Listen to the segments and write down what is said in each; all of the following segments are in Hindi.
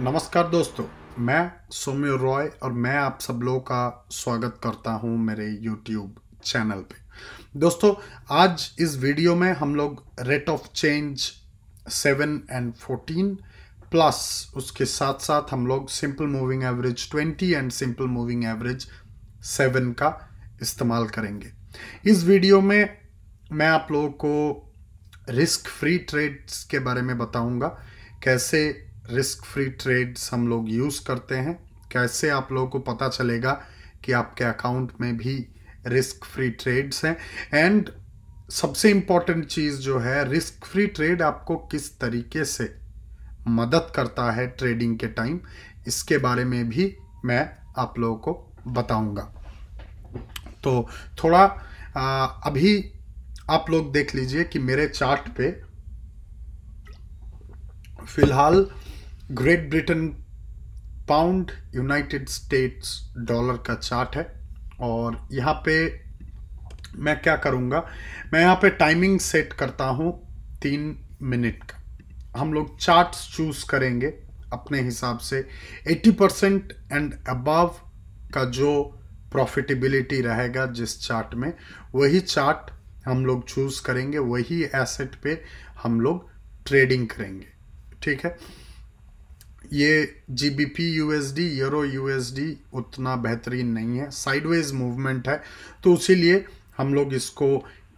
नमस्कार दोस्तों मैं सौम्य रॉय और मैं आप सब लोगों का स्वागत करता हूं मेरे YouTube चैनल पे दोस्तों आज इस वीडियो में हम लोग rate of change seven and fourteen plus उसके साथ साथ हम लोग simple moving average 20 and simple moving average 7 का इस्तेमाल करेंगे इस वीडियो में मैं आप लोगों को रिस्क फ्री ट्रेड्स के बारे में बताऊंगा कैसे रिस्क फ्री ट्रेड्स हम लोग यूज़ करते हैं कैसे आप लोगों को पता चलेगा कि आपके अकाउंट में भी रिस्क फ्री ट्रेड्स हैं एंड सबसे इम्पॉर्टेंट चीज़ जो है रिस्क फ्री ट्रेड आपको किस तरीके से मदद करता है ट्रेडिंग के टाइम इसके बारे में भी मैं आप लोगों को बताऊंगा तो थोड़ा आ, अभी आप लोग देख लीजिए कि मेरे चार्ट पे फिलहाल great Britain pound united states dollar का चार्ट है और यहाँ पे मैं क्या करूँगा मैं यहाँ पे टाइमिंग सेट करता हूँ तीन मिनट का हम लोग चार्ट्स चूज करेंगे अपने हिसाब से 80 परसेंट एंड अबव का जो प्रॉफिटेबिलिटी रहेगा जिस चार्ट में वही चार्ट हम लोग चूज करेंगे वही एसेट पे हम लोग ट्रेडिंग करेंगे ठीक है ये G B P U S D euro U S D उतना बेहतरीन नहीं है साइडवेज मूवमेंट है तो उसीलिए हम लोग इसको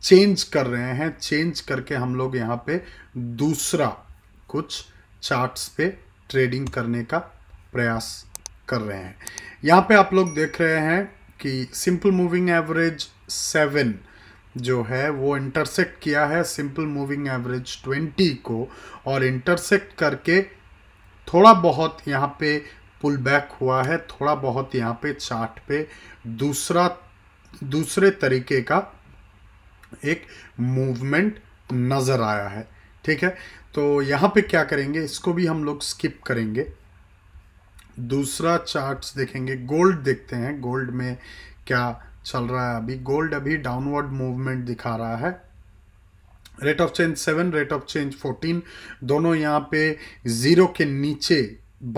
चेंज कर रहे हैं चेंज करके हम लोग यहाँ पे दूसरा कुछ चार्ट्स पे ट्रेडिंग करने का प्रयास कर रहे हैं यहाँ पे आप लोग देख रहे हैं कि सिंपल मूविंग एवरेज सेवन जो है वो इंटरसेक्ट किया है सिंपल मूविंग एवरेज ट्वेंटी को और इंटरसेक्ट करके थोड़ा बहुत यहाँ पे पुल बैक हुआ है थोड़ा बहुत यहाँ पे चार्ट पे दूसरा दूसरे तरीके का एक मूवमेंट नज़र आया है ठीक है तो यहाँ पे क्या करेंगे इसको भी हम लोग स्किप करेंगे दूसरा चार्ट्स देखेंगे गोल्ड देखते हैं गोल्ड में क्या चल रहा है अभी गोल्ड अभी डाउनवर्ड मूवमेंट दिखा रहा है rate of change seven rate of change fourteen दोनों यहाँ पे ज़ीरो के नीचे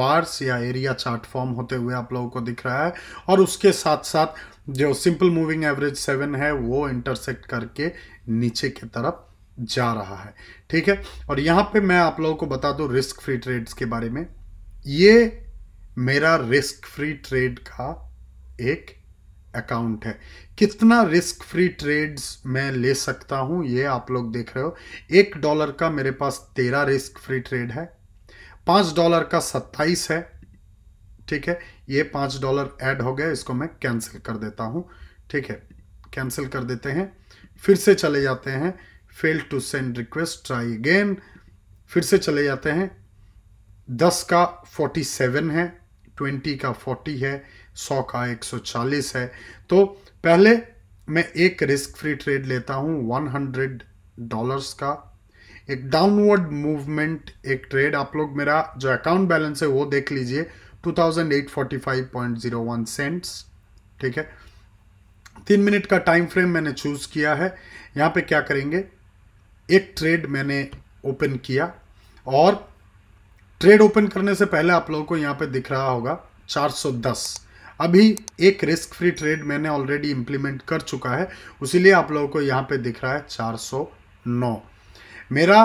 बार्स या एरिया चार्ट फॉर्म होते हुए आप लोगों को दिख रहा है और उसके साथ साथ जो सिंपल मूविंग एवरेज सेवन है वो इंटरसेक्ट करके नीचे की तरफ जा रहा है ठीक है और यहाँ पे मैं आप लोगों को बता दूँ रिस्क फ्री ट्रेड्स के बारे में ये मेरा रिस्क फ्री ट्रेड का एक अकाउंट है कितना रिस्क फ्री ट्रेड्स मैं ले सकता हूँ ये आप लोग देख रहे हो एक डॉलर का मेरे पास तेरह रिस्क फ्री ट्रेड है पाँच डॉलर का सत्ताईस है ठीक है ये पाँच डॉलर ऐड हो गया इसको मैं कैंसिल कर देता हूँ ठीक है कैंसिल कर देते हैं फिर से चले जाते हैं fail to send request try again फिर से चले जाते हैं दस का फोर्टी सेवन है ट्वेंटी का फोर्टी है सौ का एक सौ चालीस है तो पहले मैं एक रिस्क फ्री ट्रेड लेता हूं वन हंड्रेड डॉलर्स का एक डाउनवर्ड मूवमेंट एक ट्रेड आप लोग मेरा जो अकाउंट बैलेंस है वो देख लीजिए two thousand eight forty five point zero one cents ठीक है तीन मिनट का टाइम फ्रेम मैंने चूज़ किया है यहां पे क्या करेंगे एक ट्रेड मैंने ओपन किया और ट्रेड ओपन करने से पहले आप लोगों को यहाँ पे दिख रहा होगा 410 अभी एक रिस्क फ्री ट्रेड मैंने ऑलरेडी इम्प्लीमेंट कर चुका है उसीलिए आप लोगों को यहाँ पे दिख रहा है 409 मेरा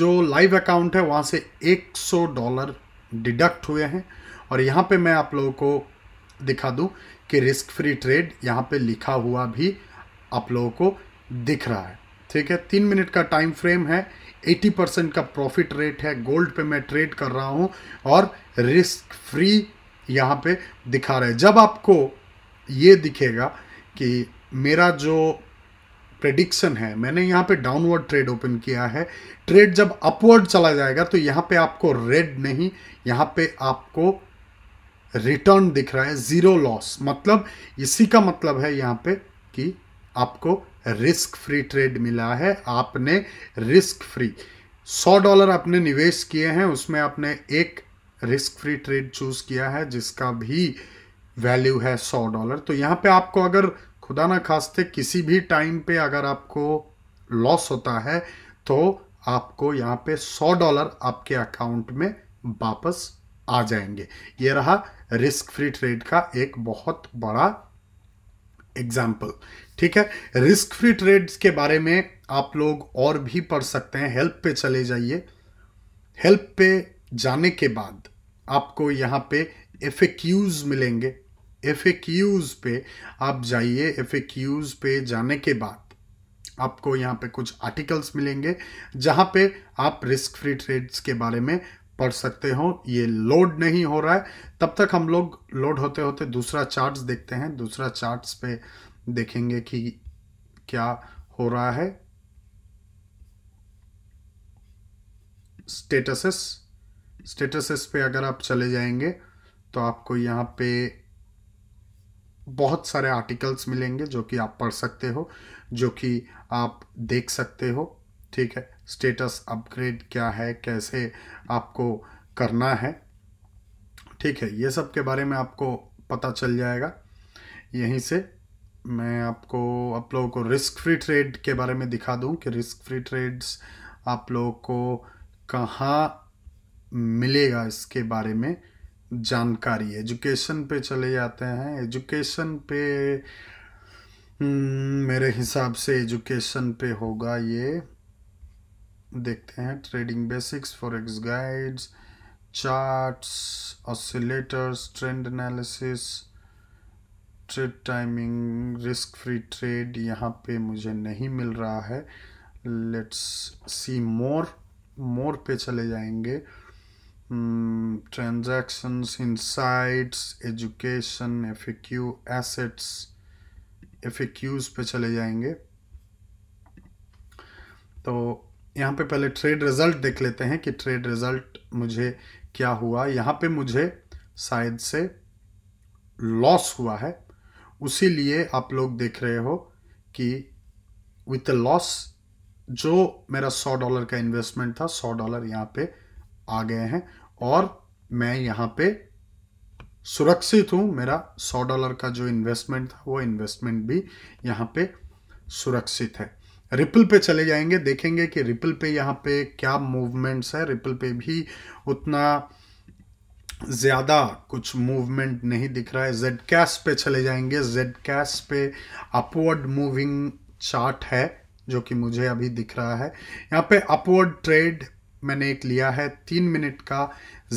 जो लाइव अकाउंट है वहाँ से 100 डॉलर डिडक्ट हुए हैं और यहाँ पे मैं आप लोगों को दिखा दूँ कि रिस्क फ्री ट्रेड यहाँ पर लिखा हुआ भी आप लोगों को दिख रहा है ठीक है तीन मिनट का टाइम फ्रेम है 80 परसेंट का प्रॉफिट रेट है गोल्ड पे मैं ट्रेड कर रहा हूँ और रिस्क फ्री यहाँ पे दिखा रहा है जब आपको ये दिखेगा कि मेरा जो प्रेडिक्शन है मैंने यहाँ पे डाउनवर्ड ट्रेड ओपन किया है ट्रेड जब अपवर्ड चला जाएगा तो यहाँ पे आपको रेड नहीं यहाँ पे आपको रिटर्न दिख रहा है ज़ीरो लॉस मतलब इसी का मतलब है यहाँ पे कि आपको रिस्क फ्री ट्रेड मिला है आपने रिस्क फ्री सौ डॉलर आपने निवेश किए हैं उसमें आपने एक रिस्क फ्री ट्रेड चूज किया है जिसका भी वैल्यू है सौ डॉलर तो यहाँ पे आपको अगर खुदा ना खास्ते किसी भी टाइम पे अगर आपको लॉस होता है तो आपको यहाँ पे सौ डॉलर आपके अकाउंट में वापस आ जाएंगे ये रहा रिस्क फ्री ट्रेड का एक बहुत बड़ा एग्जाम्पल ठीक है रिस्क फ्री ट्रेड्स के बारे में आप लोग और भी पढ़ सकते हैं हेल्प पे चले जाइए हेल्प पे जाने के बाद आपको यहाँ पे एफ मिलेंगे एफ पे आप जाइए एफ पे जाने के बाद आपको यहाँ पे कुछ आर्टिकल्स मिलेंगे जहाँ पे आप रिस्क फ्री ट्रेड्स के बारे में पढ़ सकते हो ये लोड नहीं हो रहा है तब तक हम लोग लोड होते होते दूसरा चार्ट्स देखते हैं दूसरा चार्ट्स पे देखेंगे कि क्या हो रहा है स्टेटसेस स्टेटसेस पे अगर आप चले जाएंगे तो आपको यहाँ पे बहुत सारे आर्टिकल्स मिलेंगे जो कि आप पढ़ सकते हो जो कि आप देख सकते हो ठीक है स्टेटस अपग्रेड क्या है कैसे आपको करना है ठीक है ये सब के बारे में आपको पता चल जाएगा यहीं से मैं आपको आप लोगों को रिस्क फ्री ट्रेड के बारे में दिखा दूं कि रिस्क फ्री ट्रेड्स आप लोगों को कहाँ मिलेगा इसके बारे में जानकारी एजुकेशन पे चले जाते हैं एजुकेशन पे हम्म, मेरे हिसाब से एजुकेशन पे होगा ये देखते हैं trading basics forex guides charts oscillators trend analysis trade timing risk free trade यहाँ पे मुझे नहीं मिल रहा है लेट्स सी मोर मोर पे चले जाएंगे transactions insights education Q assets Qs पे चले जाएंगे तो यहाँ पे पहले ट्रेड रिजल्ट देख लेते हैं कि ट्रेड रिजल्ट मुझे क्या हुआ यहाँ पे मुझे शायद से लॉस हुआ है उसी लिए आप लोग देख रहे हो कि विथ लॉस जो मेरा सौ डॉलर का इन्वेस्टमेंट था सौ डॉलर यहाँ पे आ गए हैं और मैं यहाँ पे सुरक्षित हूँ मेरा सौ डॉलर का जो इन्वेस्टमेंट था वो इन्वेस्टमेंट भी यहाँ पे सुरक्षित है रिपल पे चले जाएंगे देखेंगे कि रिपल पे यहाँ पे क्या मूवमेंट्स है रिपल पे भी उतना ज़्यादा कुछ मूवमेंट नहीं दिख रहा है जेड कैश पे चले जाएंगे जेड कैश पे अपवर्ड मूविंग चार्ट है जो कि मुझे अभी दिख रहा है यहाँ पे अपवर्ड ट्रेड मैंने एक लिया है तीन मिनट का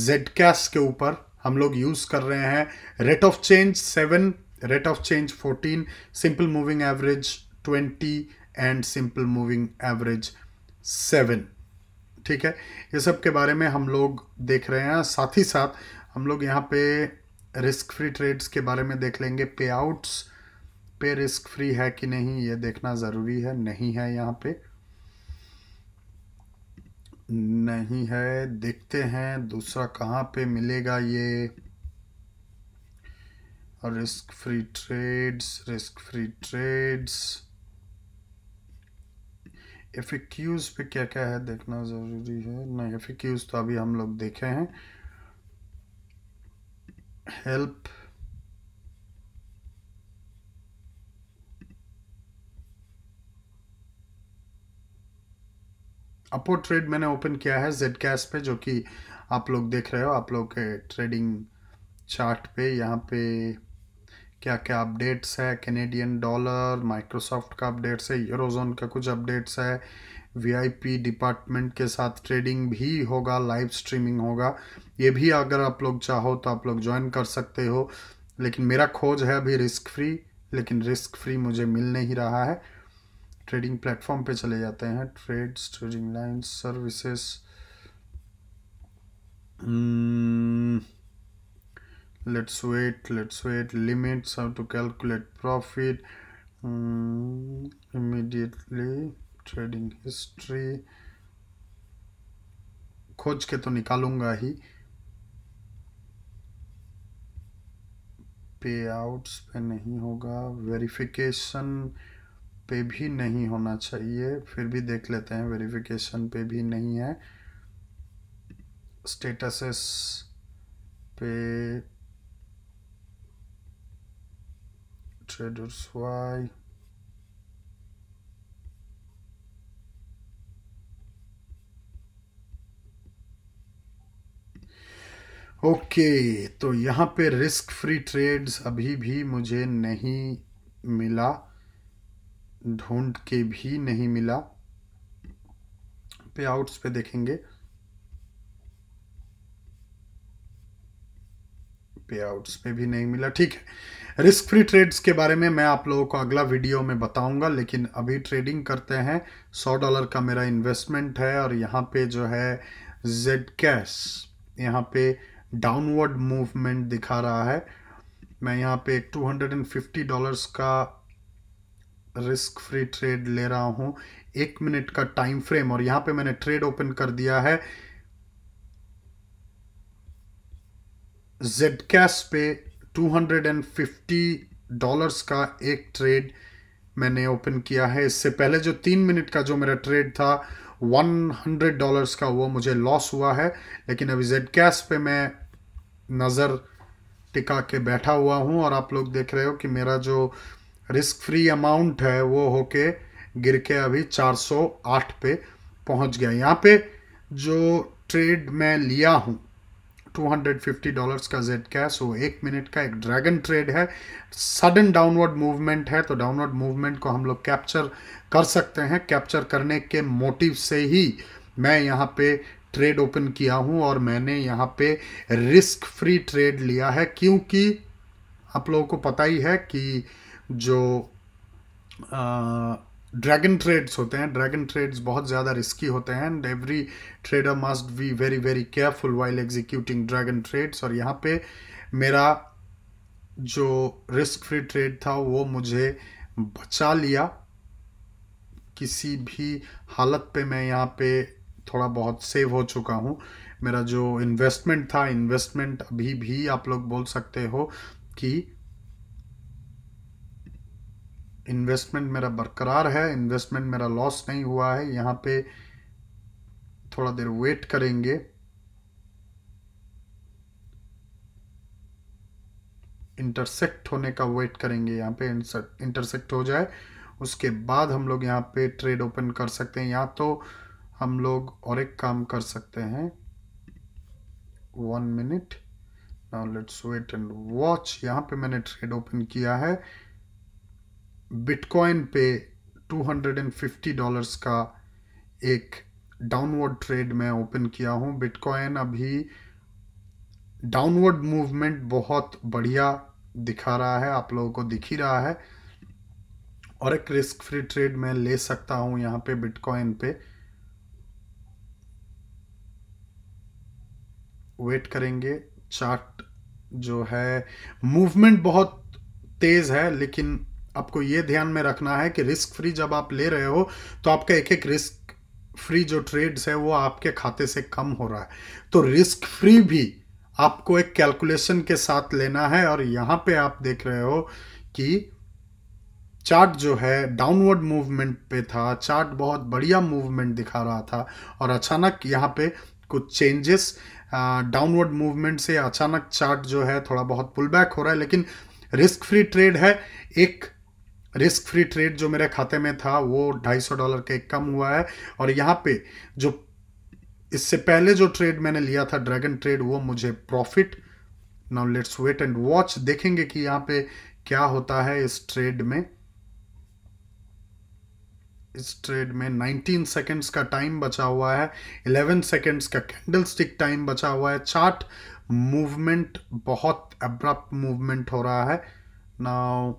जेड कैश के ऊपर हम लोग यूज़ कर रहे हैं rate of change seven rate of change fourteen simple moving average twenty and simple moving average seven ठीक है ये सब के बारे में हम लोग देख रहे हैं साथ ही साथ हम लोग यहाँ पे रिस्क फ्री ट्रेड्स के बारे में देख लेंगे पे आउट्स पे रिस्क फ्री है कि नहीं ये देखना ज़रूरी है नहीं है यहाँ पे नहीं है देखते हैं दूसरा कहाँ पे मिलेगा ये risk free trades risk free trades F पे क्या क्या है देखना ज़रूरी है नहीं एफ तो अभी हम लोग देखे हैं हेल्प अपो ट्रेड मैंने ओपन किया है जेड कैश पे जो कि आप लोग देख रहे हो आप लोग के ट्रेडिंग चार्ट पे यहाँ पे क्या क्या अपडेट्स है कैनेडियन डॉलर माइक्रोसॉफ्ट का अपडेट्स है यूरोजोन का कुछ अपडेट्स है वीआईपी डिपार्टमेंट के साथ ट्रेडिंग भी होगा लाइव स्ट्रीमिंग होगा ये भी अगर आप लोग चाहो तो आप लोग ज्वाइन कर सकते हो लेकिन मेरा खोज है अभी रिस्क फ्री लेकिन रिस्क फ्री मुझे मिल नहीं रहा है ट्रेडिंग प्लेटफॉर्म पे चले जाते हैं trades trading line services let's wait let's wait limits how to calculate profit um, immediately trading history खोज के तो निकालूंगा ही पे आउट्स पे नहीं होगा वेरिफिकेशन पे भी नहीं होना चाहिए फिर भी देख लेते हैं वेरिफिकेशन पे भी नहीं है स्टेटसेस पे traders Y. ओके okay, तो यहाँ पे रिस्क फ्री ट्रेड्स अभी भी मुझे नहीं मिला ढूंढ के भी नहीं मिला पे आउट्स पे देखेंगे पे आउट्स पे भी नहीं मिला ठीक है रिस्क फ्री ट्रेड्स के बारे में मैं आप लोगों को अगला वीडियो में बताऊंगा लेकिन अभी ट्रेडिंग करते हैं सौ डॉलर का मेरा इन्वेस्टमेंट है और यहाँ पे जो है जेड कैश यहाँ पे डाउनवर्ड मूवमेंट दिखा रहा है मैं यहाँ पे एक फिफ्टी डॉलर्स का रिस्क फ्री ट्रेड ले रहा हूँ एक मिनट का टाइम फ्रेम और यहाँ पे मैंने ट्रेड ओपन कर दिया है जेडकैस पे 250 डॉलर्स का एक ट्रेड मैंने ओपन किया है इससे पहले जो तीन मिनट का जो मेरा ट्रेड था 100 डॉलर्स का वो मुझे लॉस हुआ है लेकिन अभी जेड कैश पे मैं नज़र टिका के बैठा हुआ हूँ और आप लोग देख रहे हो कि मेरा जो रिस्क फ्री अमाउंट है वो होके गिर के अभी 408 पे पहुँच गया यहाँ पे जो ट्रेड मैं लिया हूँ 250 डॉलर्स का जेड कैश वो एक मिनट का एक ड्रैगन ट्रेड है सडन डाउनवर्ड मूवमेंट है तो डाउनवर्ड मूवमेंट को हम लोग कैप्चर कर सकते हैं कैप्चर करने के मोटिव से ही मैं यहाँ पे ट्रेड ओपन किया हूँ और मैंने यहाँ पे रिस्क फ्री ट्रेड लिया है क्योंकि आप लोगों को पता ही है कि जो आ, ड्रैगन ट्रेड्स होते हैं ड्रैगन ट्रेड्स बहुत ज़्यादा रिस्की होते हैं and every trader must be very very careful while executing dragon trades और यहाँ पे मेरा जो रिस्क फ्री ट्रेड था वो मुझे बचा लिया किसी भी हालत पे मैं यहाँ पे थोड़ा बहुत सेव हो चुका हूँ मेरा जो इन्वेस्टमेंट था इन्वेस्टमेंट अभी भी आप लोग बोल सकते हो कि इन्वेस्टमेंट मेरा बरकरार है इन्वेस्टमेंट मेरा लॉस नहीं हुआ है यहाँ पे थोड़ा देर वेट करेंगे इंटरसेक्ट होने का वेट करेंगे यहाँ पे इंटरसेक्ट हो जाए उसके बाद हम लोग यहाँ पे ट्रेड ओपन कर सकते हैं या तो हम लोग और एक काम कर सकते हैं one minute now let's wait and watch यहाँ पे मैंने ट्रेड ओपन किया है बिटकॉइन पे 250 डॉलर्स का एक डाउनवर्ड ट्रेड मैं ओपन किया हूँ बिटकॉइन अभी डाउनवर्ड मूवमेंट बहुत बढ़िया दिखा रहा है आप लोगों को दिख ही रहा है और एक रिस्क फ्री ट्रेड मैं ले सकता हूँ यहाँ पे बिटकॉइन पे वेट करेंगे चार्ट जो है मूवमेंट बहुत तेज़ है लेकिन आपको ये ध्यान में रखना है कि रिस्क फ्री जब आप ले रहे हो तो आपका एक एक रिस्क फ्री जो ट्रेड्स है वो आपके खाते से कम हो रहा है तो रिस्क फ्री भी आपको एक कैलकुलेशन के साथ लेना है और यहाँ पे आप देख रहे हो कि चार्ट जो है डाउनवर्ड मूवमेंट पे था चार्ट बहुत बढ़िया मूवमेंट दिखा रहा था और अचानक यहाँ पे कुछ चेंजेस डाउनवर्ड मूवमेंट से अचानक चार्ट जो है थोड़ा बहुत पुल बैक हो रहा है लेकिन रिस्क फ्री ट्रेड है एक रिस्क फ्री ट्रेड जो मेरे खाते में था वो 250 डॉलर के कम हुआ है और यहाँ पे जो इससे पहले जो ट्रेड मैंने लिया था ड्रैगन ट्रेड वो मुझे profit now let's wait and watch देखेंगे कि यहाँ पे क्या होता है इस ट्रेड में इस ट्रेड में 19 सेकंड्स का टाइम बचा हुआ है 11 सेकंड्स का स्टिक टाइम बचा हुआ है चार्ट मूवमेंट बहुत अब्रप्ट मूवमेंट हो रहा है नाउ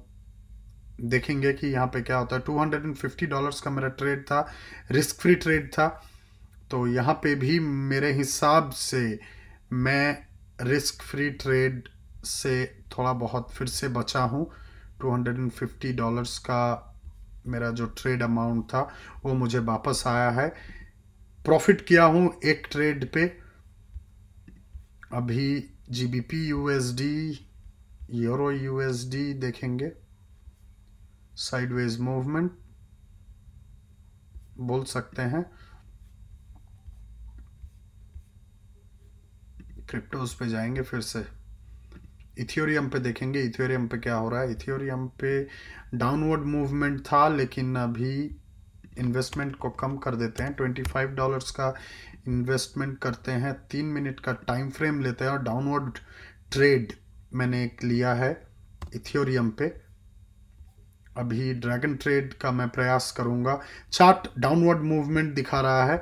देखेंगे कि यहाँ पे क्या होता है two hundred and fifty dollars का मेरा ट्रेड था रिस्क फ्री ट्रेड था तो यहाँ पे भी मेरे हिसाब से मैं रिस्क फ्री ट्रेड से थोड़ा बहुत फिर से बचा हूँ two hundred and fifty dollars का मेरा जो ट्रेड अमाउंट था वो मुझे वापस आया है प्रॉफिट किया हूँ एक ट्रेड पे अभी G B P U S D euro U S D देखेंगे साइडवेज मूवमेंट बोल सकते हैं क्रिप्टोज पे जाएंगे फिर से इथियोरियम पे देखेंगे इथियोरियम पे क्या हो रहा है इथियोरियम पे डाउनवर्ड मूवमेंट था लेकिन अभी इन्वेस्टमेंट को कम कर देते हैं ट्वेंटी फाइव डॉलर्स का इन्वेस्टमेंट करते हैं तीन मिनट का टाइम फ्रेम लेते हैं और डाउनवर्ड ट्रेड मैंने एक लिया है इथियोरियम पे अभी ड्रैगन ट्रेड का मैं प्रयास करूंगा चार्ट डाउनवर्ड मूवमेंट दिखा रहा है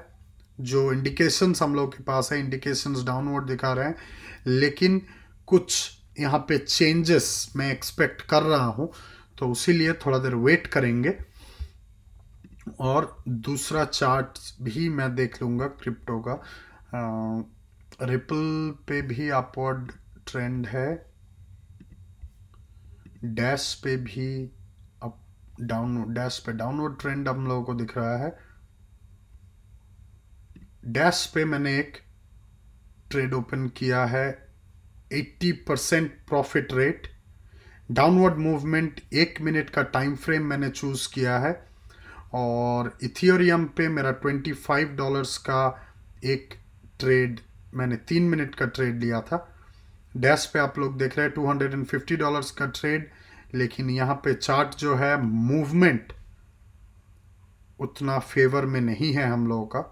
जो इंडिकेशंस हम लोग के पास है इंडिकेशंस डाउनवर्ड दिखा रहे हैं लेकिन कुछ यहाँ पे चेंजेस मैं एक्सपेक्ट कर रहा हूँ तो उसीलिए थोड़ा देर वेट करेंगे और दूसरा चार्ट भी मैं देख लूँगा क्रिप्टो का रिपल पे भी अपवर्ड ट्रेंड है डैश पे भी डाउन डैश पे डाउनवर्ड ट्रेंड हम लोगों को दिख रहा है डैश पे मैंने एक ट्रेड ओपन किया है 80 percent profit rate downward movement एक मिनट का टाइम फ्रेम मैंने चूज़ किया है और इथियोरियम पे मेरा 25 डॉलर्स का एक ट्रेड मैंने तीन मिनट का ट्रेड लिया था डैश पे आप लोग देख रहे हैं 250 डॉलर्स का ट्रेड लेकिन यहां पे चार्ट जो है मूवमेंट उतना फेवर में नहीं है हम लोगों का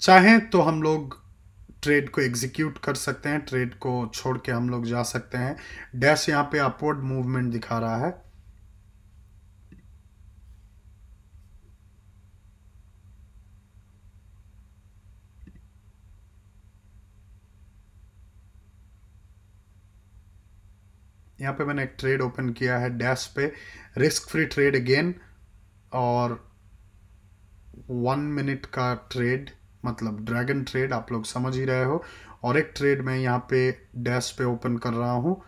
चाहें तो हम लोग ट्रेड को एग्जीक्यूट कर सकते हैं ट्रेड को छोड़ के हम लोग जा सकते हैं डैश यहाँ पे अपवर्ड मूवमेंट दिखा रहा है यहाँ पे मैंने एक ट्रेड ओपन किया है डैश पे रिस्क फ्री ट्रेड अगेन और वन मिनट का ट्रेड मतलब ड्रैगन ट्रेड आप लोग समझ ही रहे हो और एक ट्रेड मैं यहाँ पे डैश पे ओपन कर रहा हूँ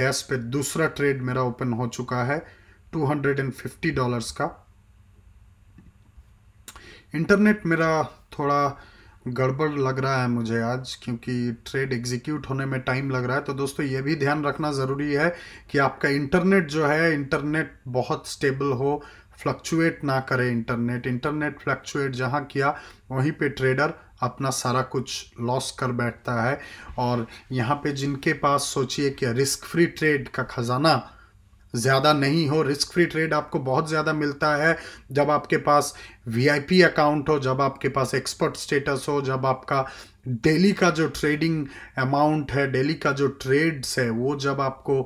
डैश पे दूसरा ट्रेड मेरा ओपन हो चुका है 250 डॉलर्स का इंटरनेट मेरा थोड़ा गड़बड़ लग रहा है मुझे आज क्योंकि ट्रेड एग्जीक्यूट होने में टाइम लग रहा है तो दोस्तों ये भी ध्यान रखना ज़रूरी है कि आपका इंटरनेट जो है इंटरनेट बहुत स्टेबल हो फ्लक्चुएट ना करे इंटरनेट इंटरनेट फ्लक्चुएट जहाँ किया वहीं पे ट्रेडर अपना सारा कुछ लॉस कर बैठता है और यहाँ पे जिनके पास सोचिए कि रिस्क फ्री ट्रेड का ख़जाना ज़्यादा नहीं हो रिस्क फ्री ट्रेड आपको बहुत ज़्यादा मिलता है जब आपके पास वीआईपी अकाउंट हो जब आपके पास एक्सपर्ट स्टेटस हो जब आपका डेली का जो ट्रेडिंग अमाउंट है डेली का जो ट्रेड्स है वो जब आपको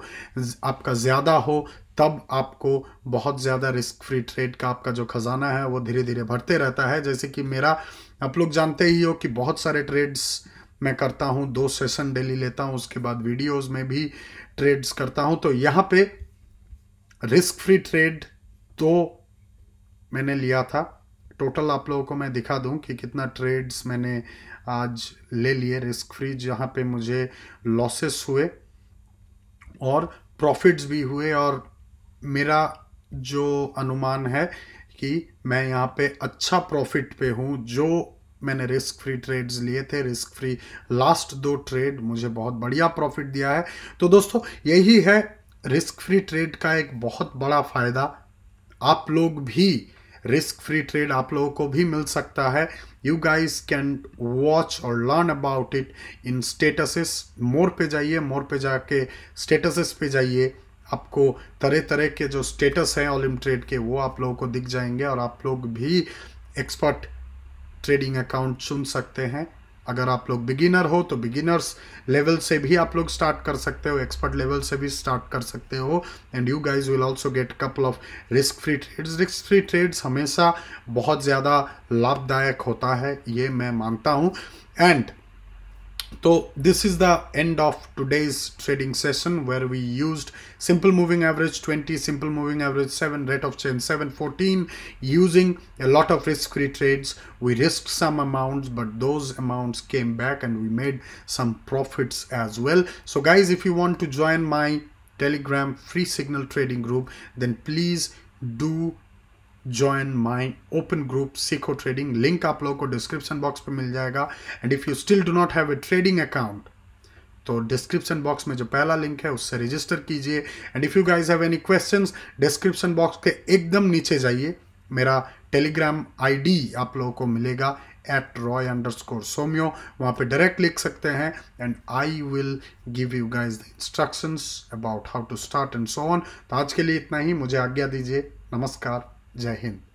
आपका ज़्यादा हो तब आपको बहुत ज़्यादा रिस्क फ्री ट्रेड का आपका जो ख़जाना है वो धीरे धीरे भरते रहता है जैसे कि मेरा आप लोग जानते ही हो कि बहुत सारे ट्रेड्स मैं करता हूँ दो सेशन डेली लेता हूँ उसके बाद वीडियोस में भी ट्रेड्स करता हूँ तो यहाँ पे रिस्क फ्री ट्रेड तो मैंने लिया था टोटल आप लोगों को मैं दिखा दूं कि कितना ट्रेड्स मैंने आज ले लिए रिस्क फ्री जहां पे मुझे लॉसेस हुए और प्रॉफिट्स भी हुए और मेरा जो अनुमान है कि मैं यहाँ पे अच्छा प्रॉफिट पे हूँ जो मैंने रिस्क फ्री ट्रेड्स लिए थे रिस्क फ्री लास्ट दो ट्रेड मुझे बहुत बढ़िया प्रॉफिट दिया है तो दोस्तों यही है रिस्क फ्री ट्रेड का एक बहुत बड़ा फ़ायदा आप लोग भी रिस्क फ्री ट्रेड आप लोगों को भी मिल सकता है यू गाइज कैन वॉच और learn about it in statuses more पे जाइए मोर पे जाके स्टेटसेस पे जाइए आपको तरह तरह के जो स्टेटस हैं ऑलिम ट्रेड के वो आप लोगों को दिख जाएंगे और आप लोग भी एक्सपर्ट ट्रेडिंग अकाउंट चुन सकते हैं अगर आप लोग बिगिनर हो तो बिगिनर्स लेवल से भी आप लोग स्टार्ट कर सकते हो एक्सपर्ट लेवल से भी स्टार्ट कर सकते हो and you guys will also get couple of risk free trades risk free trades हमेशा बहुत ज़्यादा लाभदायक होता है ये मैं मानता हूँ and So this is the end of today's trading session where we used simple moving average 20, simple moving average 7, rate of change 714 using a lot of risk-free trades. We risked some amounts but those amounts came back and we made some profits as well. So guys if you want to join my telegram free signal trading group then please do join my open group सीखो ट्रेडिंग लिंक आप लोगों को डिस्क्रिप्शन बॉक्स पर मिल जाएगा and if you still do not have a trading account तो डिस्क्रिप्शन बॉक्स में जो पहला लिंक है उससे रजिस्टर कीजिए and if you guys have any question description box के एकदम नीचे जाइए मेरा टेलीग्राम आईडी आप लोगों को मिलेगा at Roy underscore Soumyo वहां पर डायरेक्ट लिख सकते हैं and I will give you guys the instructions about how to start and so on तो आज के लिए इतना ही मुझे आज्ञा दीजिए नमस्कार Jai Hind.